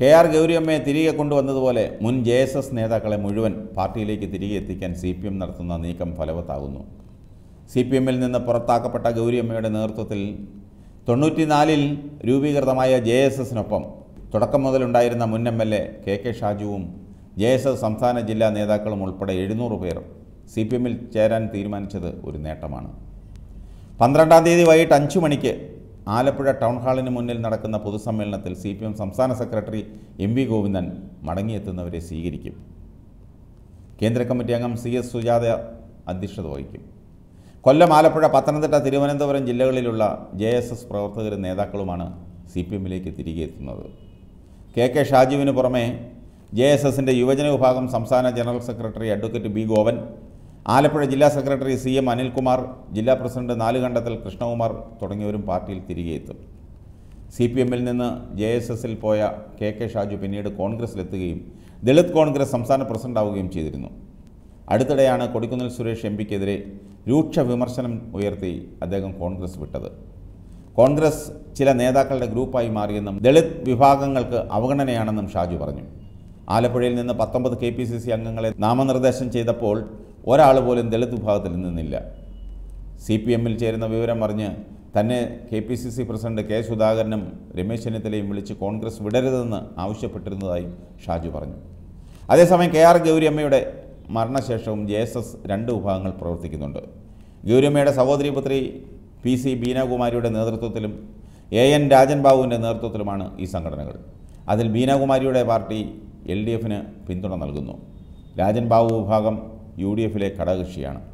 K R ഗൗരിയമ്മയെ തിരികെ കൊണ്ടുവന്നതുപോലെ മുൻ J S S നേതാക്കളെ മുഴുവൻ പാർട്ടിയിലേക്ക് തിരികെ എത്തിക്കാൻ സി പി എം നടത്തുന്ന നീക്കം ഫലവത്താകുന്നു സി പി എമ്മിൽ നിന്ന് പുറത്താക്കപ്പെട്ട ഗൗരിയമ്മയുടെ നേതൃത്വത്തിൽ തൊണ്ണൂറ്റിനാലിൽ രൂപീകൃതമായ ജെ എസ് എസിനൊപ്പം തുടക്കം മുതലുണ്ടായിരുന്ന മുൻ M L A K K ഷാജുവും ജെ എസ് എസ് സംസ്ഥാന ജില്ലാ നേതാക്കളും ഉൾപ്പെടെ എഴുന്നൂറ് പേർ സി പി എമ്മിൽ ചേരാൻ തീരുമാനിച്ചത് ഒരു നേട്ടമാണ് പന്ത്രണ്ടാം തീയതി വൈകിട്ട് അഞ്ച് മണിക്ക് ആലപ്പുഴ ടൗൺ ഹാളിന് മുന്നിൽ നടക്കുന്ന പൊതുസമ്മേളനത്തിൽ സി പി എം സംസ്ഥാന സെക്രട്ടറി എം വി ഗോവിന്ദൻ മടങ്ങിയെത്തുന്നവരെ സ്വീകരിക്കും കേന്ദ്ര കമ്മിറ്റി അംഗം സി എസ് സുജാത അധ്യക്ഷത വഹിക്കും കൊല്ലം ആലപ്പുഴ പത്തനംതിട്ട തിരുവനന്തപുരം ജില്ലകളിലുള്ള ജെ എസ് എസ് പ്രവർത്തകരും നേതാക്കളുമാണ് സി പി എമ്മിലേക്ക് തിരികെ എത്തുന്നത് കെ കെ ഷാജുവിന് പുറമെ ജെ എസ് എസിൻ്റെ യുവജന വിഭാഗം സംസ്ഥാന general secretary advocate B Govan ആലപ്പുഴ ജില്ലാ സെക്രട്ടറി സി എം അനിൽകുമാർ ജില്ലാ പ്രസിഡന്റ് നാലുകണ്ടത്തിൽ കൃഷ്ണകുമാർ തുടങ്ങിയവരും പാർട്ടിയിൽ തിരികെ എത്തും സി പി എമ്മിൽ നിന്ന് ജെ എസ് എസിൽ പോയ കെ കെ ഷാജു പിന്നീട് കോൺഗ്രസിലെത്തുകയും ദളിത് കോൺഗ്രസ് സംസ്ഥാന പ്രസിഡന്റാവുകയും ചെയ്തിരുന്നു അടുത്തിടെയാണ് കൊടിക്കുന്നിൽ സുരേഷ് എം പിക്കെതിരെ രൂക്ഷ വിമർശനം ഉയർത്തി അദ്ദേഹം കോൺഗ്രസ് വിട്ടത് കോൺഗ്രസ് ചില നേതാക്കളുടെ ഗ്രൂപ്പായി മാറിയെന്നും ദളിത് വിഭാഗങ്ങൾക്ക് അവഗണനയാണെന്നും ഷാജു പറഞ്ഞു ആലപ്പുഴയിൽ നിന്ന് പത്തൊമ്പത് കെ പി സി സി അംഗങ്ങളെ നാമനിർദ്ദേശം ചെയ്തപ്പോൾ ഒരാൾ പോലും ദളിത് വിഭാഗത്തിൽ നിന്നില്ല സി പി എമ്മിൽ ചേരുന്ന വിവരം അറിഞ്ഞ് തന്നെ K P C C president K സുധാകരനും രമേശ് ചെന്നിത്തലയും വിളിച്ച് കോൺഗ്രസ് വിടരുതെന്ന് ആവശ്യപ്പെട്ടിരുന്നതായി ഷാജു പറഞ്ഞു അതേസമയം കെ ആർ ഗൗരിയമ്മയുടെ മരണശേഷവും ജെ എസ് എസ് രണ്ട് വിഭാഗങ്ങൾ പ്രവർത്തിക്കുന്നുണ്ട് ഗൗരിയമ്മയുടെ സഹോദരി പുത്രി പി സി ബീനാകുമാരിയുടെ നേതൃത്വത്തിലും എ എൻ രാജൻ ബാബുവിൻ്റെ നേതൃത്വത്തിലുമാണ് ഈ സംഘടനകൾ അതിൽ ബീനാകുമാരിയുടെ പാർട്ടി എൽ ഡി എഫിന് പിന്തുണ നൽകുന്നു രാജൻ ബാബു വിഭാഗം യു ഡി എഫിലെ ഘടകകക്ഷിയാണ്